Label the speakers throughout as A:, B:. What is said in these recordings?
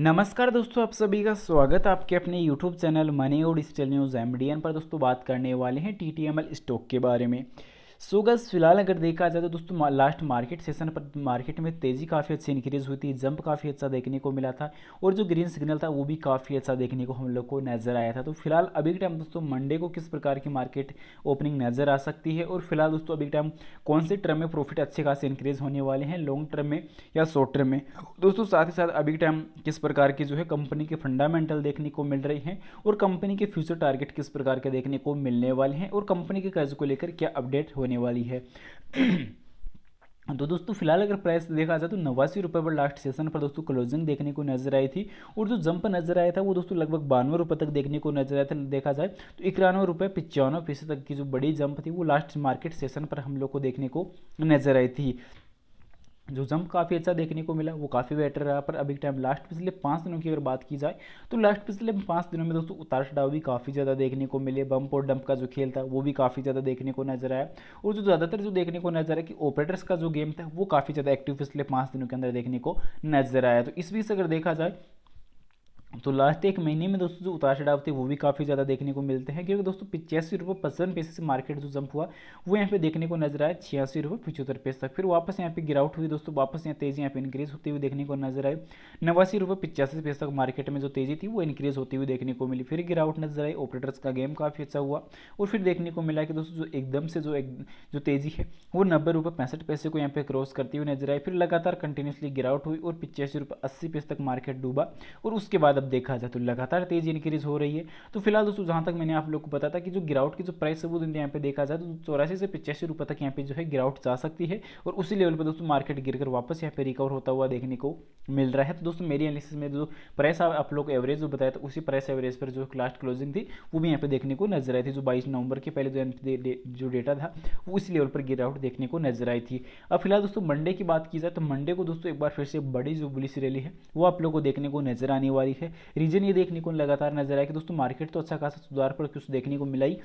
A: नमस्कार दोस्तों आप सभी का स्वागत है आपके अपने YouTube चैनल मनी और डिजिटल न्यूज़ एम पर दोस्तों बात करने वाले हैं टी स्टॉक के बारे में सो so फिलहाल अगर देखा जाए तो दोस्तों लास्ट मार्केट सेशन पर मार्केट में तेज़ी काफ़ी अच्छी इंक्रीज़ हुई थी जंप काफ़ी अच्छा देखने को मिला था और जो ग्रीन सिग्नल था वो भी काफ़ी अच्छा देखने को हम लोग को नज़र आया था तो फिलहाल अभी के टाइम दोस्तों मंडे को किस प्रकार की मार्केट ओपनिंग नज़र आ सकती है और फिलहाल दोस्तों अभी टाइम कौन से टर्म में प्रॉफिट अच्छे खासे इंक्रीज़ होने वाले हैं लॉन्ग टर्म में या शॉर्ट टर्म में दोस्तों साथ ही साथ अभी टाइम किस प्रकार की जो है कंपनी के फंडामेंटल देखने को मिल रही हैं और कंपनी के फ्यूचर टारगेट किस प्रकार के देखने को मिलने वाले हैं और कंपनी के कर्ज को लेकर क्या अपडेट होने देने वाली है तो दोस्तों फिलहाल अगर प्राइस देखा जाए तो नवासी रुपये पर लास्ट सेशन पर दोस्तों क्लोजिंग देखने को नजर आई थी और जो जंप नजर आया था वो दोस्तों लगभग बानवे रुपये तक देखने को नजर आया था देखा जाए तो इक्यानवे रुपये पचानवे फीसद तक की जो बड़ी जंप थी वो लास्ट मार्केट सेशन पर हम लोग को देखने को नजर आई थी जो जंप काफ़ी अच्छा देखने को मिला वो काफ़ी बेटर रहा पर अभी टाइम लास्ट पिछले पाँच दिनों की अगर बात की जाए तो लास्ट पिछले पाँच दिनों में दोस्तों उतार चढ़ाव भी काफ़ी ज़्यादा देखने को मिले बम्प और डंप का जो खेल था वो भी काफ़ी ज़्यादा देखने को नजर आया और जो ज़्यादातर जो देखने को नजर आया कि ऑपरेटर्स का जो गेम था वो काफ़ी ज़्यादा एक्टिव पिछले पाँच दिनों के अंदर देखने को नजर आया तो इस बीच अगर देखा जाए तो लास्ट एक महीने में दोस्तों जो उतार चढ़ाव थे वो भी काफ़ी ज़्यादा देखने को मिलते हैं क्योंकि दोस्तों पिचासी रुपये पचपन पैसे से मार्केट जो जंप हुआ वो यहाँ पे देखने को नजर आया छियासी रुपये पचहत्तर पैसे तक फिर वापस यहाँ पे गिरावट हुई दोस्तों वापस यहाँ तेजी यहाँ पे इंक्रीज होती हुई देखने को नजर आई नवासी रुपये पिचासी पैसे तक मार्केट में जो तेजी थी वो इंक्रीज होती हुई देखने को मिली फिर गिरावट नजर आई ऑपरेटर्स का गेम काफ़ी अच्छा हुआ और फिर देखने को मिला कि दोस्तों जो एकदम से जो एक जो तेजी है वो नब्बे रुपये पैंसठ पैसे को यहाँ पे क्रॉस करती हुई नजर आई फिर लगातार कंटिन्यूसली गिरावट हुई और पिचासी रुपये अस्सी पैसे तक मार्केट डूबा और उसके बाद तब देखा जाए तो लगातार तेज इंक्रीज हो रही है तो फिलहाल दोस्तों जहां तक मैंने आप लोग को बताया था कि जो गिरावट की जो प्राइस है वो यहाँ पे देखा जाए तो चौरासी से पचासी रुपये तक यहाँ पे जो है गिरावट जा सकती है और उसी लेवल पर दोस्तों मार्केट गिर कर वापस यहाँ पे रिकवर होता हुआ देखने को मिल रहा है तो दोस्तों मेरी एनालिसिस में जो प्राइस आप लोग एवरेज जो बताया था उसी प्राइस एवरेज पर जो लास्ट क्लोजिंग थी वो भी यहाँ पे देखने को नजर आई थी जो बाईस नवंबर के पहले जो डेटा था वो इस लेवल पर गिरावट देखने को नजर आई थी अब फिलहाल दोस्तों मंडे की बात की जाए तो मंडे को दोस्तों एक बार फिर से बड़ी जो बुलिस रैली है वो आप लोग को देखने को नजर आने वाली है रीजन ये देखने को लगातार नजर आया कि दोस्तों मार्केट तो अच्छा खासा सुधार पर कुछ देखने को मिला ही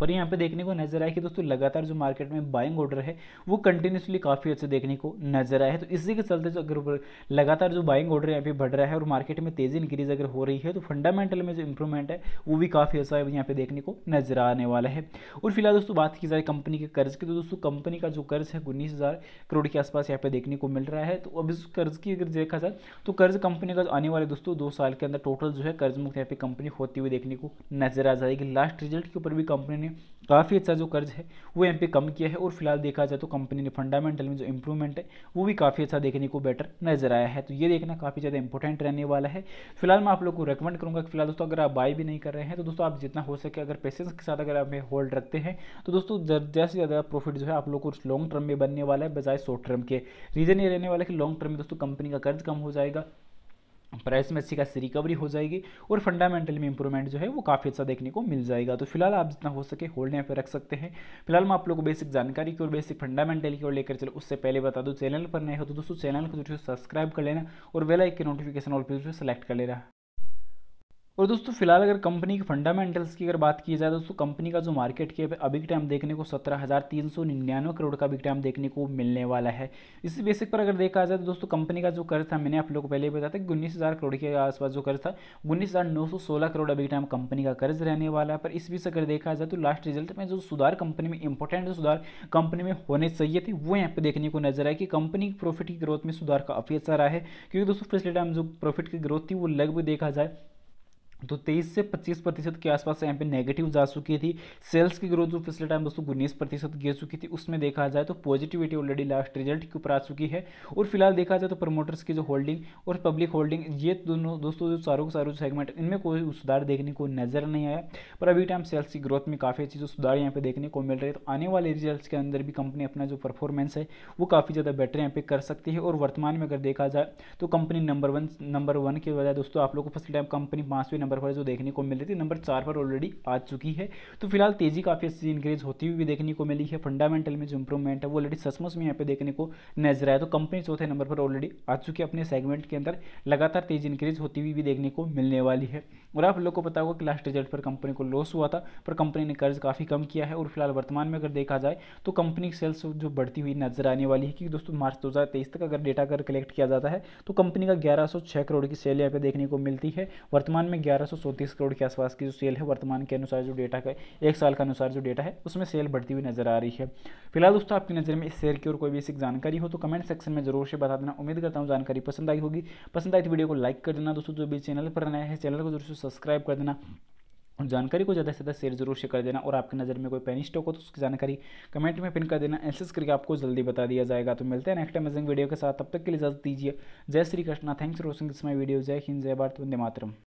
A: पर यहाँ पे देखने को नजर आया कि दोस्तों लगातार जो मार्केट में बाइंग ऑर्डर है वो कंटिन्यूसली काफ़ी अच्छे देखने को नजर आया है तो इसी के चलते जो अगर लगातार जो बाइंग ऑर्डर यहाँ पे बढ़ रहा है और मार्केट में तेजी इंक्रीज अगर हो रही है तो फंडामेंटल में जो इंप्रूवमेंट है वो भी काफ़ी अच्छा यहाँ पे देखने को नजर आने वाला है और फिलहाल दोस्तों बात की जाए कंपनी के कर्ज की तो दोस्तों कंपनी का जो कर्ज है उन्नीस करोड़ के आसपास यहाँ पे देखने को मिल रहा है तो अब इस कर्ज की अगर देखा जाए तो कर्ज कंपनी का आने वाले दोस्तों दो साल के अंदर टोटल जो है कर्ज मुक्त यहाँ पे कंपनी होती हुई देखने को नजर आ जाएगी लास्ट रिजल्ट के ऊपर भी कंपनी कंपनी ने काफ़ी अच्छा जो कर्ज है वो यहाँ पे कम किया है और फिलहाल देखा जाए तो कंपनी ने फंडामेंटल में जो इंप्रूवमेंट है वो भी काफ़ी अच्छा देखने को बेटर नजर आया है तो ये देखना काफ़ी ज़्यादा इंपॉर्टेंट रहने वाला है फिलहाल मैं आप लोग को रिकमेंड करूँगा कि फिलहाल दोस्तों अगर आप बाई भी नहीं कर रहे हैं तो दोस्तों आप जितना हो सके अगर पेशेंस के साथ अगर आप होल्ड रखते हैं तो दोस्तों ज़्यादा से ज़्यादा प्रॉफिट जो है आप लोग को लॉन्ग टर्म में बनने वाला है बजाय शॉर्ट टर्म के रीज़न ये रहने वाला है कि लॉन्ग टर्म में दोस्तों कंपनी का कर्ज कम हो जाएगा प्राइस में अच्छी खासी रिकवरी हो जाएगी और फंडामेंटल में इंप्रूवमेंट जो है वो काफ़ी अच्छा देखने को मिल जाएगा तो फिलहाल आप जितना हो सके होल्ड यहाँ पे रख सकते हैं फिलहाल मैं आप लोगों को बेसिक जानकारी की और बेसिक फंडामेंटल की ओर लेकर चलो उससे पहले बता दूँ चैनल पर नए हो तो दोस्तों चैनल को जो सब्सक्राइब कर लेना और वेलाइक के नोटिफिकेशन ऑल पर जो सेलेक्ट कर लेना और दोस्तों फिलहाल अगर कंपनी के फंडामेंटल्स की अगर बात की जाए दोस्तों कंपनी का जो मार्केट कैप है अभी के टाइम देखने को सत्रह हज़ार तीन सौ निन्यानवे करोड़ का अभी टाइम देखने को मिलने वाला है इसी बेसिक पर अगर देखा जाए तो दोस्तों कंपनी का जो कर्ज था मैंने आप लोगों को पहले बताया था कि उन्नीस हज़ार करोड़ के आसपास जो कर्ज था उन्नीस हज़ार नौ सौ सोलह करोड़ अभी टाइम कंपनी का कर्ज रहने वाला है पर इस बीच अगर देखा जाए तो लास्ट रिजल्ट में जो सुधार कंपनी में इंपॉर्टेंट सुधार कंपनी में होने चाहिए थे वो यहाँ पर देखने को नजर आए कि कंपनी की प्रॉफिट की ग्रोथ में सुधार काफ़ी अच्छा रहा है क्योंकि दोस्तों पिछले टाइम जो प्रॉफिट की ग्रोथ थी वो लगभग देखा जाए तो 23 से 25 प्रतिशत के आसपास यहाँ पे नेगेटिव जा चुकी थी सेल्स की ग्रोथ जो पिछले टाइम दोस्तों उन्नीस प्रतिशत गिर चुकी थी उसमें देखा जाए तो पॉजिटिविटी ऑलरेडी लास्ट रिजल्ट के ऊपर आ चुकी है और फिलहाल देखा जाए तो प्रमोटर्स की जो होल्डिंग और पब्लिक होल्डिंग ये दोनों दोस्तों जो चारों के चारों सेगमेंट इनमें कोई सुधार देखने को नजर नहीं आया पर अभी टाइम सेल्स की ग्रोथ में काफ़ी अच्छी जो सुधार यहाँ पे देखने को मिल रही है तो आने वाले रिजल्ट के अंदर भी कंपनी अपना जो परफॉर्मेंस है वो काफ़ी ज़्यादा बेटर यहाँ पे कर सकती है और वर्तमान में अगर देखा जाए तो company number one number one के बजाय दोस्तों आप लोग को फर्स्ट टाइम कंपनी पाँचवें नंबर नंबर पर जो देखने को मिल रही थी नंबर चार पर ऑलरेडी आ चुकी है तो फिलहाल तेजी काफ़ी अच्छी इंक्रीज होती हुई भी देखने को मिली है फंडामेंटल में जो इंप्रूवमेंट है वो ऑलरेडी सचमुच में यहाँ पे देखने को नजर आया तो कंपनी चौथे नंबर पर ऑलरेडी आ चुकी है अपने सेगमेंट के अंदर लगातार तेजी इंक्रीज होती हुई भी देखने को मिलने वाली है और आप लोग को पता होगा कि लास्ट रिजल्ट पर कंपनी को लॉस हुआ था पर कंपनी ने कर्ज काफ़ी कम किया है और फिलहाल वर्तमान में अगर देखा जाए तो कंपनी की सेल्स जो बढ़ती हुई नजर आने वाली है क्योंकि दोस्तों मार्च दो तक अगर डेटा अगर कलेक्ट किया जाता है तो कंपनी का ग्यारह करोड़ की सेल यहाँ पे देखने को मिलती है वर्तमान में ग्यारह ग्यारह सौ सौंतीस करोड़ के आसपास की जो सेल है वर्तमान के अनुसार जो डेटा का एक साल का अनुसार जो डेटा है उसमें सेल बढ़ती हुई नजर आ रही है फिलहाल दोस्तों आपकी नज़र में इस शेयर की और कोई बेसिक जानकारी हो तो कमेंट सेक्शन में जरूर से बता देना उम्मीद करता हूँ जानकारी पसंद आई होगी पसंद आई तो वीडियो को लाइक कर देना दोस्तों जो भी चैनल पर नया है चैनल को जरूर से सब्सक्राइब कर देना और जानकारी को ज़्यादा से ज़्यादा शेयर जरूर से कर देना और आपकी नज़र में कोई पेन स्टॉक हो तो उसकी जानकारी कमेंट में पिन कर देना एसेस करके आपको जल्दी बता दिया जाएगा तो मिलते हैं नेक्स्ट अमेजिंग वीडियो के साथ तब तक के लिए इजाजत दीजिए जय Shri Krishna thanks for watching this my video जय हिंद जय भारत वंदे मातरम